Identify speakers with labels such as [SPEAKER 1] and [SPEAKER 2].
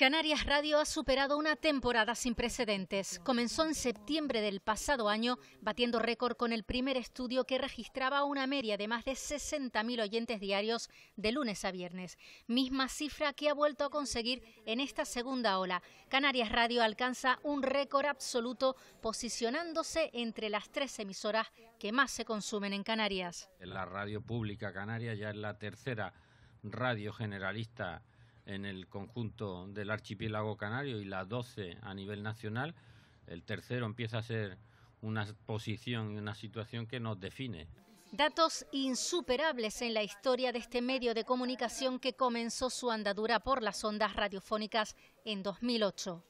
[SPEAKER 1] Canarias Radio ha superado una temporada sin precedentes. Comenzó en septiembre del pasado año, batiendo récord con el primer estudio que registraba una media de más de 60.000 oyentes diarios de lunes a viernes, misma cifra que ha vuelto a conseguir en esta segunda ola. Canarias Radio alcanza un récord absoluto, posicionándose entre las tres emisoras que más se consumen en Canarias.
[SPEAKER 2] La radio pública canaria ya es la tercera radio generalista en el conjunto del archipiélago canario y la 12 a nivel nacional. El tercero empieza a ser una posición y una situación que nos define.
[SPEAKER 1] Datos insuperables en la historia de este medio de comunicación que comenzó su andadura por las ondas radiofónicas en 2008.